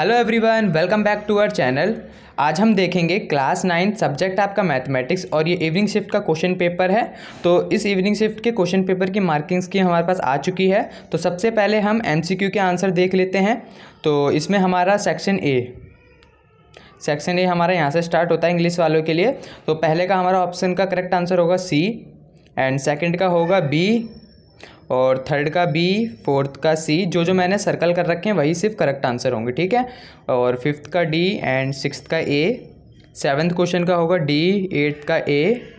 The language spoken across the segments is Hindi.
hello everyone welcome back to our channel आज हम देखेंगे क्लास नाइन्थ सब्जेक्ट आपका मैथमेटिक्स और ये इवनिंग शिफ्ट का क्वेश्चन पेपर है तो इस इवनिंग शिफ्ट के क्वेश्चन पेपर की मार्किंग्स की हमारे पास आ चुकी है तो सबसे पहले हम एमसीक्यू के आंसर देख लेते हैं तो इसमें हमारा सेक्शन ए सेक्शन ए हमारा यहाँ से स्टार्ट होता है इंग्लिश वालों के लिए तो पहले का हमारा ऑप्शन का करेक्ट आंसर होगा सी एंड सेकेंड का होगा बी और थर्ड का बी फोर्थ का सी जो जो मैंने सर्कल कर रखे हैं वही सिर्फ करेक्ट आंसर होंगे ठीक है और फिफ्थ का डी एंड सिक्स का ए सेवन्थ क्वेश्चन का होगा डी एट्थ का ए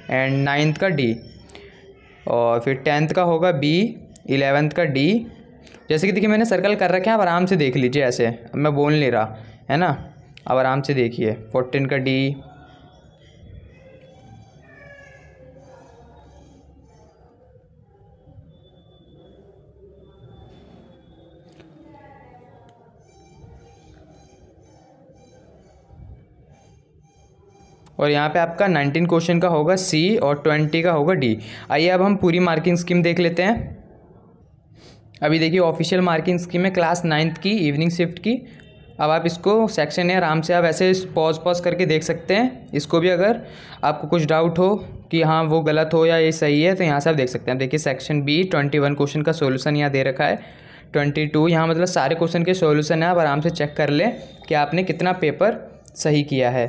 एंड नाइन्थ का डी और फिर टेंथ का होगा बी इलेवेंथ का डी जैसे कि देखिए मैंने सर्कल कर रखे हैं आप आराम से देख लीजिए ऐसे मैं बोल नहीं रहा है ना अब आराम से देखिए फोर्टीन का डी और यहाँ पे आपका 19 क्वेश्चन का होगा सी और 20 का होगा डी आइए अब हम पूरी मार्किंग स्कीम देख लेते हैं अभी देखिए ऑफिशियल मार्किंग स्कीम है क्लास नाइन्थ की इवनिंग शिफ्ट की अब आप इसको सेक्शन है आराम से आप ऐसे पॉज पॉज करके देख सकते हैं इसको भी अगर आपको कुछ डाउट हो कि हाँ वो गलत हो या ये सही है तो यहाँ से आप देख सकते हैं देखिए section B twenty one question का सोल्यूशन यहाँ दे रखा है ट्वेंटी टू यहाँ मतलब सारे क्वेश्चन के सॉल्यूशन है आप आराम से चेक कर लें कि आपने कितना पेपर सही किया है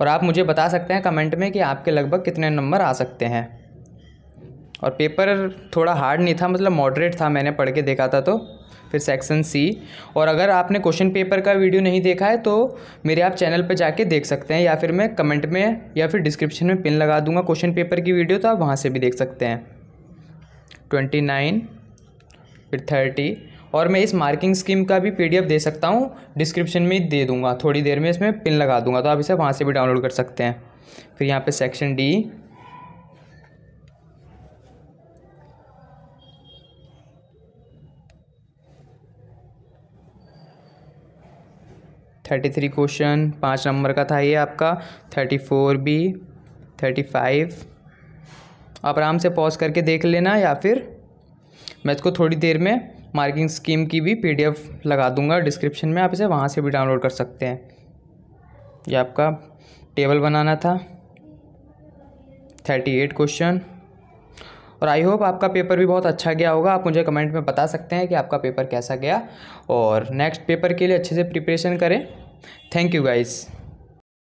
और आप मुझे बता सकते हैं कमेंट में कि आपके लगभग कितने नंबर आ सकते हैं और पेपर थोड़ा हार्ड नहीं था मतलब मॉडरेट था मैंने पढ़ के देखा था तो फिर सेक्शन सी और अगर आपने क्वेश्चन पेपर का वीडियो नहीं देखा है तो मेरे आप चैनल पर जाके देख सकते हैं या फिर मैं कमेंट में या फिर डिस्क्रिप्शन में पिन लगा दूंगा क्वेश्चन पेपर की वीडियो तो आप वहाँ से भी देख सकते हैं ट्वेंटी नाइन फिर थर्टी और मैं इस मार्किंग स्कीम का भी पीडीएफ दे सकता हूँ डिस्क्रिप्शन में दे दूँगा थोड़ी देर में इसमें पिन लगा दूँगा तो आप इसे वहाँ से भी डाउनलोड कर सकते हैं फिर यहाँ पर section D thirty three question पाँच नंबर का था ये आपका thirty four B thirty five आप आराम से पॉज करके देख लेना या फिर मैं इसको थोड़ी देर में मार्किंग स्कीम की भी पीडीएफ लगा दूंगा डिस्क्रिप्शन में आप इसे वहाँ से भी डाउनलोड कर सकते हैं ये आपका टेबल बनाना था थर्टी एट क्वेश्चन और आई होप आपका पेपर भी बहुत अच्छा गया होगा आप मुझे कमेंट में बता सकते हैं कि आपका पेपर कैसा गया और नेक्स्ट पेपर के लिए अच्छे से प्रिपरेशन करें थैंक यू गाइज़